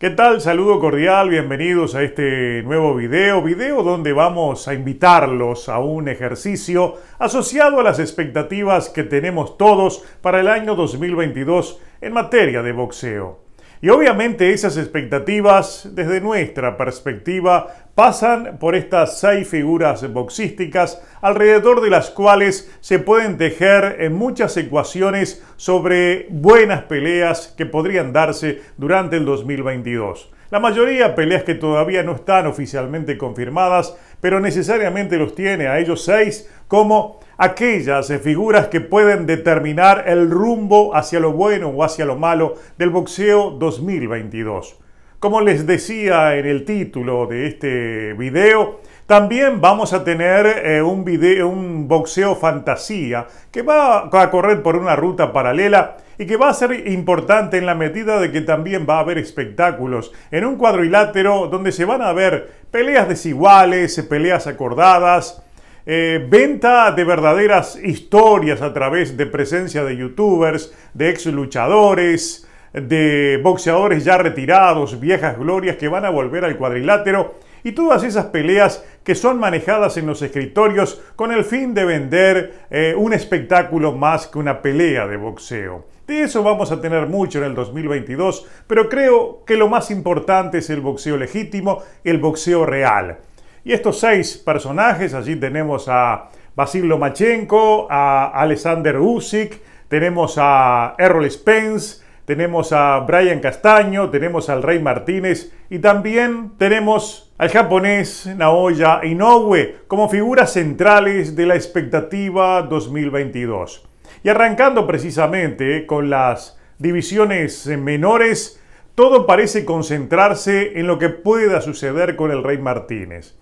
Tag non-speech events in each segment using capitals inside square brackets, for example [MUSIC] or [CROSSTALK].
¿Qué tal? Saludo cordial, bienvenidos a este nuevo video, video donde vamos a invitarlos a un ejercicio asociado a las expectativas que tenemos todos para el año 2022 en materia de boxeo. Y obviamente esas expectativas, desde nuestra perspectiva, pasan por estas seis figuras boxísticas, alrededor de las cuales se pueden tejer en muchas ecuaciones sobre buenas peleas que podrían darse durante el 2022. La mayoría peleas que todavía no están oficialmente confirmadas, pero necesariamente los tiene a ellos seis como aquellas figuras que pueden determinar el rumbo hacia lo bueno o hacia lo malo del boxeo 2022. Como les decía en el título de este video, también vamos a tener eh, un, video, un boxeo fantasía que va a correr por una ruta paralela y que va a ser importante en la medida de que también va a haber espectáculos en un cuadrilátero donde se van a ver peleas desiguales, peleas acordadas, eh, venta de verdaderas historias a través de presencia de youtubers, de ex luchadores, de boxeadores ya retirados, viejas glorias que van a volver al cuadrilátero y todas esas peleas que son manejadas en los escritorios con el fin de vender eh, un espectáculo más que una pelea de boxeo. De eso vamos a tener mucho en el 2022, pero creo que lo más importante es el boxeo legítimo, el boxeo real. Y estos seis personajes, allí tenemos a Basil Lomachenko, a Alexander Usyk, tenemos a Errol Spence, tenemos a Brian Castaño, tenemos al Rey Martínez y también tenemos al japonés Naoya Inoue como figuras centrales de la expectativa 2022. Y arrancando precisamente con las divisiones menores, todo parece concentrarse en lo que pueda suceder con el Rey Martínez.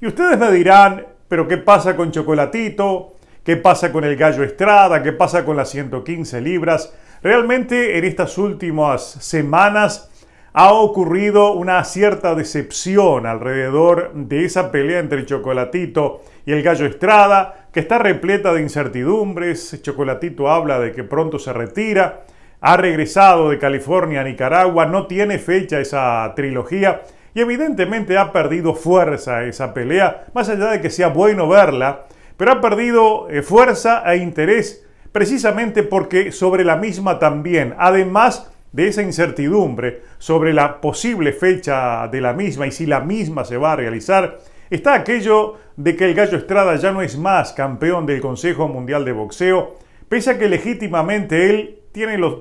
Y ustedes me dirán, pero ¿qué pasa con Chocolatito? ¿Qué pasa con el Gallo Estrada? ¿Qué pasa con las 115 libras? Realmente en estas últimas semanas ha ocurrido una cierta decepción alrededor de esa pelea entre Chocolatito y el Gallo Estrada está repleta de incertidumbres. Chocolatito habla de que pronto se retira. Ha regresado de California a Nicaragua. No tiene fecha esa trilogía. Y evidentemente ha perdido fuerza esa pelea. Más allá de que sea bueno verla. Pero ha perdido eh, fuerza e interés precisamente porque sobre la misma también, además de esa incertidumbre sobre la posible fecha de la misma y si la misma se va a realizar, Está aquello de que el Gallo Estrada ya no es más campeón del Consejo Mundial de Boxeo, pese a que legítimamente él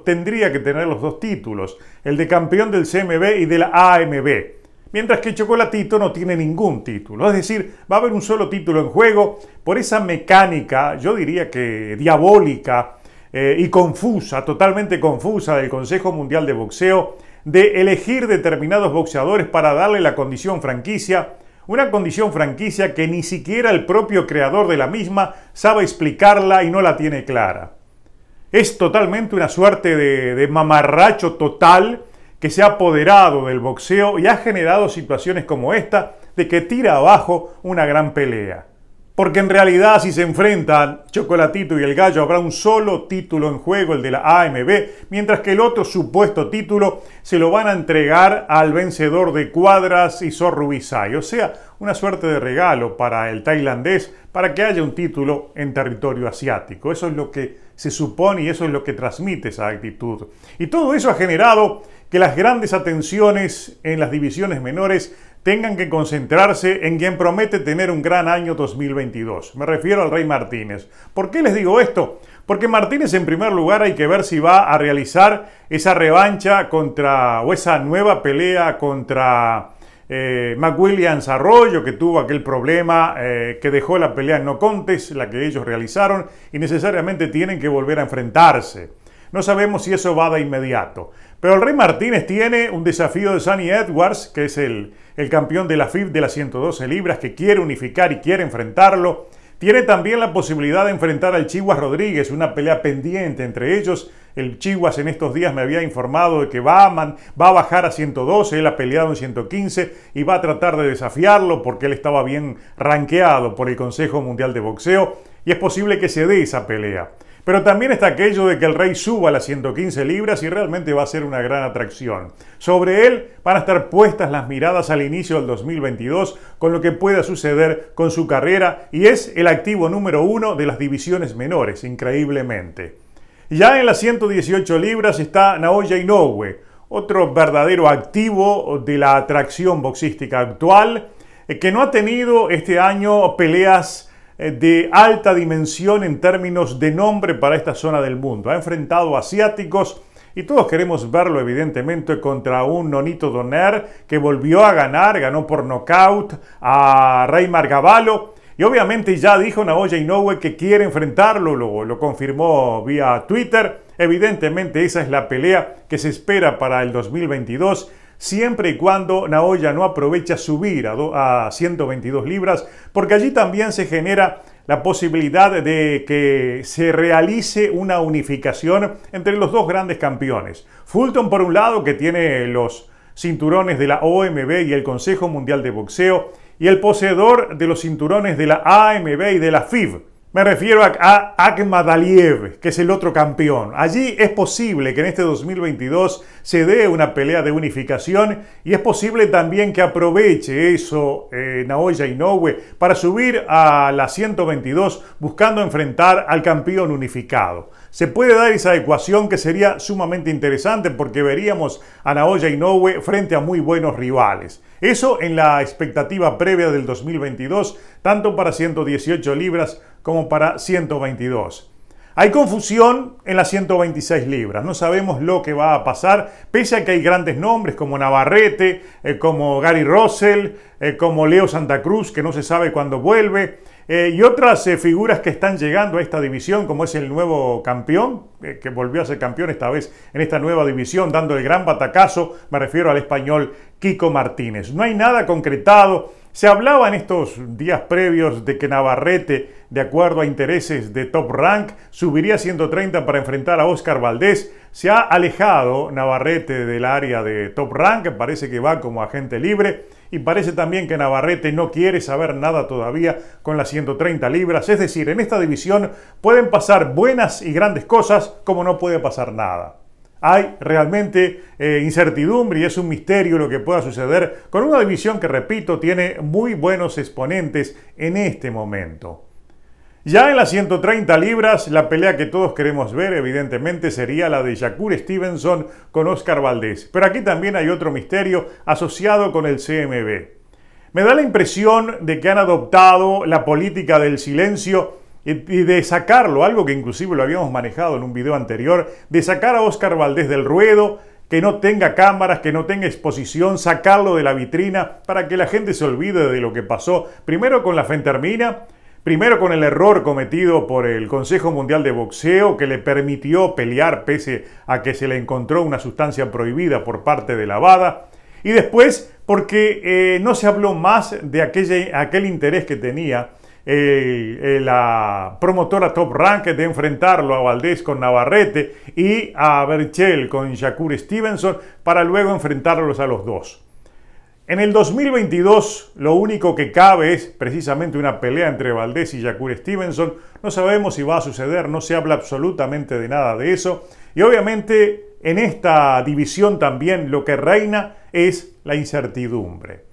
tendría que tener los dos títulos, el de campeón del CMB y de AMB, mientras que Chocolatito no tiene ningún título. Es decir, va a haber un solo título en juego por esa mecánica, yo diría que diabólica eh, y confusa, totalmente confusa del Consejo Mundial de Boxeo, de elegir determinados boxeadores para darle la condición franquicia una condición franquicia que ni siquiera el propio creador de la misma sabe explicarla y no la tiene clara. Es totalmente una suerte de, mamarracho total que se ha apoderado del boxeo y ha generado situaciones como esta de que tira abajo una gran pelea. Porque en realidad si se enfrentan Chocolatito y el Gallo habrá un solo título en juego, el de la AMB, mientras que el otro supuesto título se lo van a entregar al vencedor de Cuadras y Sorrubisay. O sea, una suerte de regalo para el tailandés para que haya un título en territorio asiático. Eso es lo que se supone y eso es lo que transmite esa actitud. Y todo eso ha generado que las grandes atenciones en las divisiones menores tengan que concentrarse en quien promete tener un gran año 2022. Me refiero al Rey Martínez. ¿Por qué les digo esto? Porque Martínez en primer lugar hay que ver si va a realizar esa revancha contra o esa nueva pelea contra eh, McWilliams Arroyo, que tuvo aquel problema eh, que dejó la pelea en no contes, la que ellos realizaron, y necesariamente tienen que volver a enfrentarse. No sabemos si eso va de inmediato. Pero el Rey Martínez tiene un desafío de Sunny Edwards, que es el, el campeón de la FIB de las 112 libras, que quiere unificar y quiere enfrentarlo. Tiene también la posibilidad de enfrentar al Chihuahua Rodríguez, una pelea pendiente entre ellos. El Chihuahua en estos días me había informado de que va a, va a bajar a 112, él ha peleado en 115 y va a tratar de desafiarlo porque él estaba bien ranqueado por el Consejo Mundial de Boxeo y es posible que se dé esa pelea. Pero también está aquello de que el rey suba a las 115 libras y realmente va a ser una gran atracción. Sobre él van a estar puestas las miradas al inicio del 2022 con lo que pueda suceder con su carrera y es el activo número uno de las divisiones menores, increíblemente. Ya en las 118 libras está Naoya Inoue, otro verdadero activo de la atracción boxística actual, eh, que no ha tenido este año peleas eh, de alta dimensión en términos de nombre para esta zona del mundo. Ha enfrentado asiáticos y todos queremos verlo evidentemente contra un Nonito Doner que volvió a ganar, ganó por nocaut a Rey Margavalo. Y obviamente ya dijo Naoya Inoue que quiere enfrentarlo, luego lo, confirmó vía Twitter. Evidentemente esa es la pelea que se espera para el 2022 siempre y cuando Naoya no aprovecha subir a, 122 libras, porque allí también se genera la posibilidad de que se realice una unificación entre los dos grandes campeones. Fulton, por un lado, que tiene los cinturones de la OMB y el Consejo Mundial de Boxeo, y el poseedor de los cinturones de la AMB y de la FIB me refiero a Akhmad Aliyev, que es el otro campeón. Allí es posible que en este 2022 se dé una pelea de unificación y es posible también que aproveche eso eh, Naoya Inoue para subir a la 122 buscando enfrentar al campeón unificado. Se puede dar esa ecuación que sería sumamente interesante porque veríamos a Naoya Inoue frente a muy buenos rivales. Eso en la expectativa previa del 2022, tanto para 118 libras como para 122. Hay confusión en las 126 libras, no sabemos lo que va a pasar, pese a que hay grandes nombres como Navarrete, eh, como Gary Russell, eh, como Leo Santa Cruz, que no se sabe cuándo vuelve, eh, y otras figuras que están llegando a esta división, como es el nuevo campeón, que volvió a ser campeón esta vez en esta nueva división, dando el gran batacazo, me refiero al español Kiko Martínez. No hay nada concretado se hablaba en estos días previos de que Navarrete, de acuerdo a intereses de Top Rank, subiría 130 para enfrentar a Oscar Valdés. Se ha alejado Navarrete del área de Top Rank, parece que va como agente libre. Y parece también que Navarrete no quiere saber nada todavía con las 130 libras. Es decir, en esta división pueden pasar buenas y grandes cosas como no puede pasar nada. Hay realmente eh, incertidumbre y es un misterio lo que pueda suceder con una división que, repito, tiene muy buenos exponentes en este momento. Ya en las 130 libras, la pelea que todos queremos ver, evidentemente, sería la de Shakur Stevenson con Oscar Valdés. Pero aquí también hay otro misterio asociado con el CMB. Me da la impresión de que han adoptado la política del silencio y de sacarlo, algo que inclusive lo habíamos manejado en un video anterior, de sacar a Oscar Valdés del ruedo, que no tenga cámaras, que no tenga exposición, sacarlo de la vitrina para que la gente se olvide de lo que pasó, primero con la Fentermina, primero con el error cometido por el Consejo Mundial de Boxeo que le permitió pelear pese a que se le encontró una sustancia prohibida por parte de la bada y después porque eh, no se habló más de aquella, aquel interés que tenía eh, eh, la promotora Top Rank de enfrentarlo a Valdés con Navarrete y a Berchel con Shakur Stevenson para luego enfrentarlos a los dos. En el 2022 lo único que cabe es precisamente una pelea entre Valdés y Shakur Stevenson. No sabemos si va a suceder, no se habla absolutamente de nada de eso. Y obviamente en esta división también lo que reina es la incertidumbre.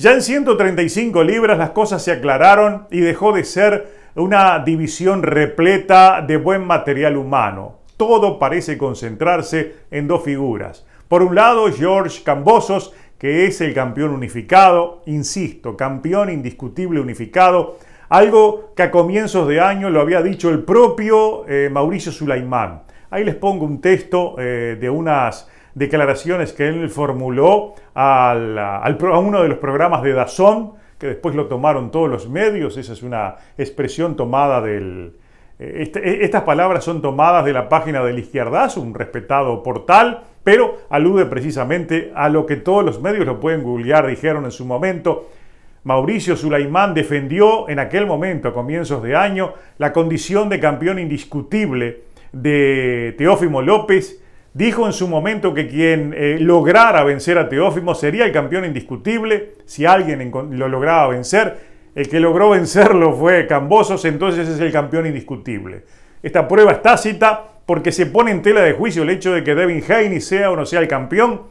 Ya en 135 libras las cosas se aclararon y dejó de ser una división repleta de buen material humano. Todo parece concentrarse en dos figuras. Por un lado, George Cambosos, que es el campeón unificado, insisto, campeón indiscutible unificado, algo que a comienzos de año lo había dicho el propio eh, Mauricio Sulaimán. Ahí les pongo un texto eh, de unas declaraciones que él formuló al, a uno de los programas de Dazón, que después lo tomaron todos los medios. Esa es una expresión tomada del... Eh, este, eh, estas palabras son tomadas de la página del Izquierdaz, un respetado portal, pero alude precisamente a lo que todos los medios lo pueden googlear, dijeron en su momento. Mauricio Sulaimán defendió en aquel momento, a comienzos de año, la condición de campeón indiscutible de Teófimo López Dijo en su momento que quien eh, lograra vencer a Teófimo sería el campeón indiscutible, si alguien lo lograba vencer. El que logró vencerlo fue Cambosos, entonces es el campeón indiscutible. Esta prueba es tácita porque se pone en tela de juicio el hecho de que Devin Haney sea o no sea el campeón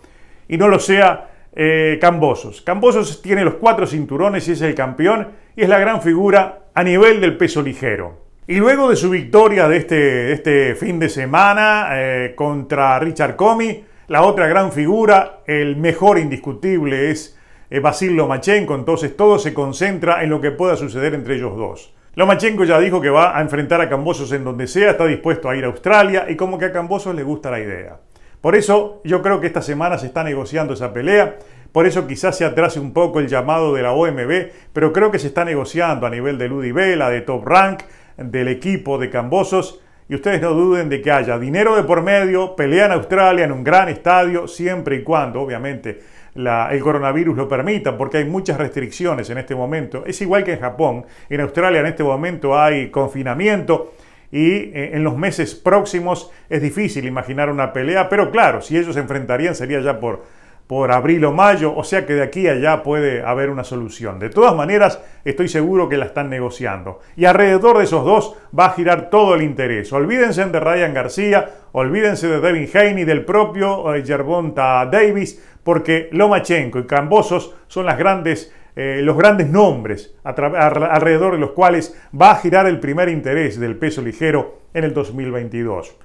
y no lo sea eh, Cambosos. Cambosos tiene los cuatro cinturones y es el campeón y es la gran figura a nivel del peso ligero. Y luego de su victoria de este, este fin de semana eh, contra Richard Comey, la otra gran figura, el mejor indiscutible es eh, Basil Lomachenko, entonces todo se concentra en lo que pueda suceder entre ellos dos. Lomachenko ya dijo que va a enfrentar a Cambosos en donde sea, está dispuesto a ir a Australia y como que a Cambosos le gusta la idea. Por eso yo creo que esta semana se está negociando esa pelea, por eso quizás se atrase un poco el llamado de la OMB, pero creo que se está negociando a nivel de Ludi vela de Top Rank, del equipo de Cambosos. Y ustedes no duden de que haya dinero de por medio, pelea en Australia en un gran estadio, siempre y cuando, obviamente, el coronavirus lo permita, porque hay muchas restricciones en este momento. Es igual que en Japón. En Australia en este momento hay confinamiento y eh, en los meses próximos es difícil imaginar una pelea, pero claro, si ellos se enfrentarían sería ya por por abril o mayo, o sea que de aquí a allá puede haber una solución. De todas maneras, estoy seguro que la están negociando. Y alrededor de esos dos va a girar todo el interés. Olvídense de Ryan García, olvídense de Devin Haney, del propio Yerbonta eh, Davis, porque Lomachenko y Cambosos son grandes eh, los grandes nombres alrededor de los cuales va a girar el primer interés del peso ligero en el 2022.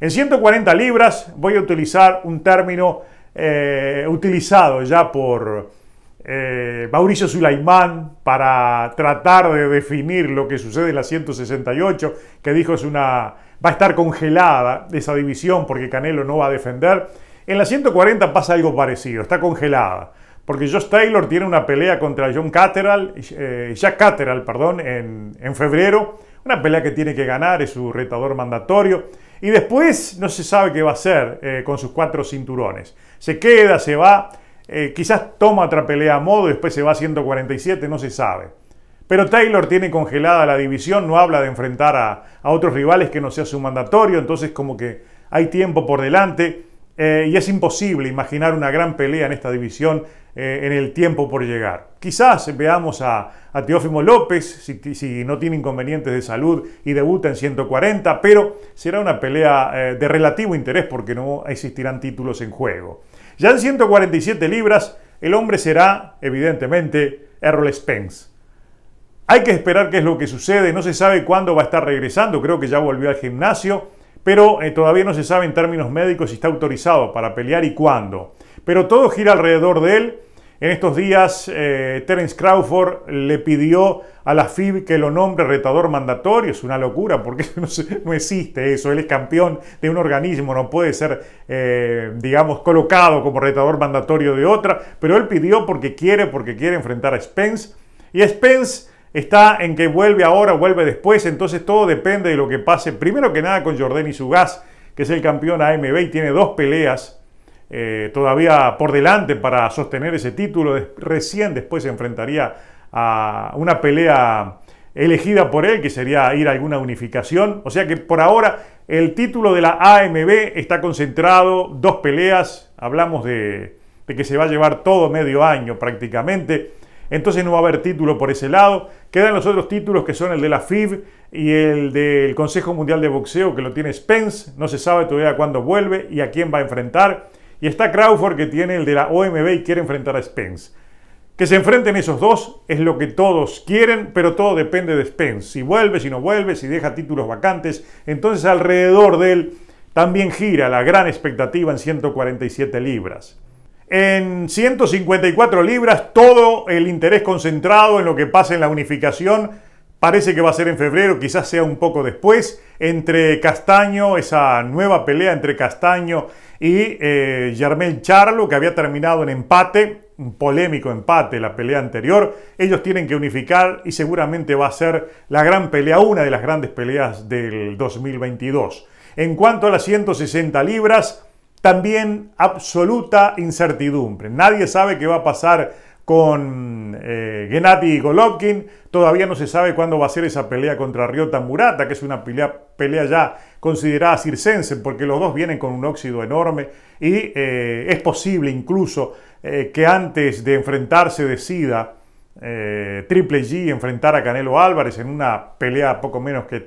En 140 libras voy a utilizar un término eh, utilizado ya por eh, Mauricio Sulaimán para tratar de definir lo que sucede en la 168, que dijo es una va a estar congelada esa división porque Canelo no va a defender. En la 140 pasa algo parecido, está congelada. Porque Josh Taylor tiene una pelea contra John Catterall, eh, Jack Catterall, perdón, en, febrero. Una pelea que tiene que ganar, es su retador mandatorio. Y después no se sabe qué va a hacer con sus cuatro cinturones se queda, se va, eh, quizás toma otra pelea a modo, después se va a 147, no se sabe. Pero Taylor tiene congelada la división, no habla de enfrentar a, otros rivales que no sea su mandatorio, entonces como que hay tiempo por delante eh, y es imposible imaginar una gran pelea en esta división eh, en el tiempo por llegar. Quizás veamos a, Teófimo López si, no tiene inconvenientes de salud y debuta en 140, pero será una pelea de relativo interés porque no existirán títulos en juego. Ya en 147 libras, el hombre será, evidentemente, Errol Spence. Hay que esperar qué es lo que sucede, no se sabe cuándo va a estar regresando, creo que ya volvió al gimnasio, pero eh, todavía no se sabe en términos médicos si está autorizado para pelear y cuándo. Pero todo gira alrededor de él en estos días, eh, Terence Crawford le pidió a la FIB que lo nombre retador mandatorio. Es una locura porque [LAUGHS] no, existe eso. Él es campeón de un organismo, no puede ser, eh, digamos, colocado como retador mandatorio de otra. Pero él pidió porque quiere, porque quiere enfrentar a Spence. Y Spence está en que vuelve ahora, vuelve después. Entonces todo depende de lo que pase. Primero que nada con Jordan y gas, que es el campeón AMB y tiene dos peleas eh, todavía por delante para sostener ese título. Recién después se enfrentaría a una pelea elegida por él, que sería ir a alguna unificación. O sea que por ahora el título de la AMB está concentrado, dos peleas, hablamos de, de que se va a llevar todo medio año prácticamente. Entonces no va a haber título por ese lado. Quedan los otros títulos que son el de la FIB y el del Consejo Mundial de Boxeo que lo tiene Spence. No se sabe todavía cuándo vuelve y a quién va a enfrentar. Y está Crawford que tiene el de la OMB y quiere enfrentar a Spence. Que se enfrenten esos dos es lo que todos quieren, pero todo depende de Spence. Si vuelve, si no vuelve, si deja títulos vacantes. Entonces alrededor de él también gira la gran expectativa en 147 libras. En 154 libras todo el interés concentrado en lo que pasa en la unificación Parece que va a ser en febrero, quizás sea un poco después, entre Castaño, esa nueva pelea entre Castaño y eh, Charlo, que había terminado en empate, un polémico empate la pelea anterior. Ellos tienen que unificar y seguramente va a ser la gran pelea, una de las grandes peleas del 2022. En cuanto a las 160 libras, también absoluta incertidumbre. Nadie sabe qué va a pasar con eh, Gennady Golovkin. Todavía no se sabe cuándo va a ser esa pelea contra Ryota Murata, que es una pelea, ya considerada circense, porque los dos vienen con un óxido enorme y eh, es posible incluso eh, que antes de enfrentarse decida eh, Triple G enfrentar a Canelo Álvarez en una pelea poco menos que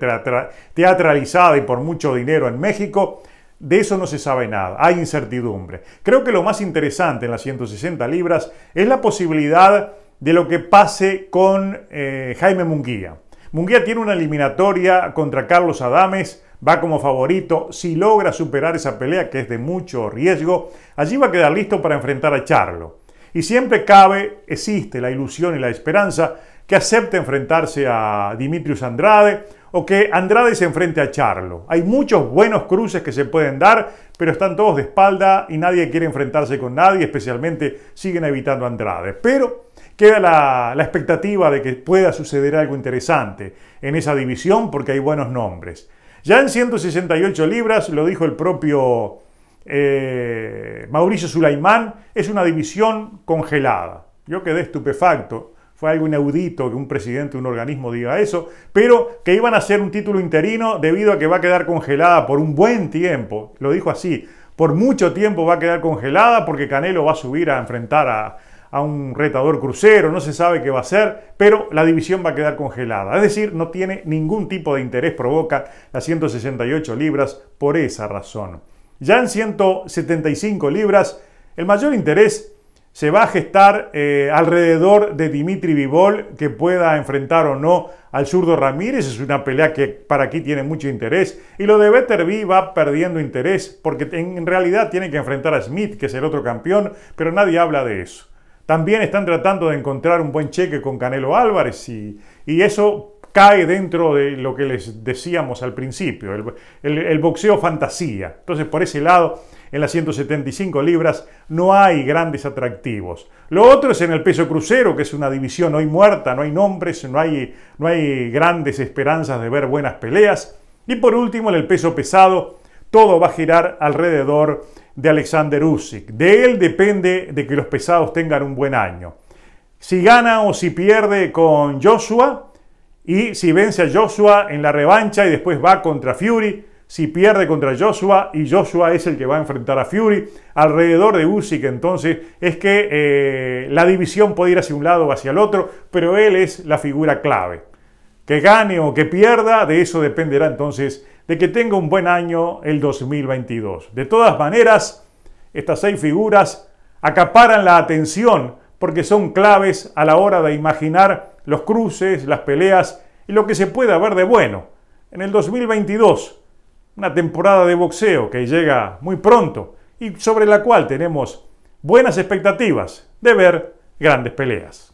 teatralizada y por mucho dinero en México. De eso no se sabe nada, hay incertidumbre. Creo que lo más interesante en las 160 libras es la posibilidad de lo que pase con eh, Jaime Munguía. Munguía tiene una eliminatoria contra Carlos Adames, va como favorito, si logra superar esa pelea, que es de mucho riesgo, allí va a quedar listo para enfrentar a Charlo. Y siempre cabe, existe la ilusión y la esperanza que acepte enfrentarse a Dimitrius Andrade o que Andrade se enfrente a Charlo. Hay muchos buenos cruces que se pueden dar, pero están todos de espalda y nadie quiere enfrentarse con nadie, especialmente siguen evitando a Andrade. Pero queda la, expectativa de que pueda suceder algo interesante en esa división porque hay buenos nombres. Ya en 168 libras, lo dijo el propio eh, Mauricio Sulaimán, es una división congelada. Yo quedé estupefacto. Fue algo inaudito que un presidente de un organismo diga eso, pero que iban a ser un título interino debido a que va a quedar congelada por un buen tiempo. Lo dijo así, por mucho tiempo va a quedar congelada porque Canelo va a subir a enfrentar a, un retador crucero, no se sabe qué va a ser, pero la división va a quedar congelada. Es decir, no tiene ningún tipo de interés, provoca las 168 libras por esa razón. Ya en 175 libras, el mayor interés se va a gestar eh, alrededor de Dimitri Vivol, que pueda enfrentar o no al zurdo Ramírez. Es una pelea que para aquí tiene mucho interés. Y lo de Betterby va perdiendo interés, porque en realidad tiene que enfrentar a Smith, que es el otro campeón, pero nadie habla de eso. También están tratando de encontrar un buen cheque con Canelo Álvarez y eso cae dentro de lo que les decíamos al principio, el, boxeo fantasía. Entonces, por ese lado, en las 175 libras no hay grandes atractivos. Lo otro es en el peso crucero, que es una división hoy muerta, no hay nombres, no hay, no hay grandes esperanzas de ver buenas peleas. Y por último, en el peso pesado, todo va a girar alrededor de Alexander Usyk. De él depende de que los pesados tengan un buen año. Si gana o si pierde con Joshua, y si vence a Joshua en la revancha y después va contra Fury, si pierde contra Joshua y Joshua es el que va a enfrentar a Fury, alrededor de Usyk entonces es que eh, la división puede ir hacia un lado o hacia el otro, pero él es la figura clave. Que gane o que pierda, de eso dependerá entonces de que tenga un buen año el 2022. De todas maneras, estas seis figuras acaparan la atención porque son claves a la hora de imaginar los cruces, las peleas y lo que se pueda ver de bueno en el 2022, una temporada de boxeo que llega muy pronto y sobre la cual tenemos buenas expectativas de ver grandes peleas.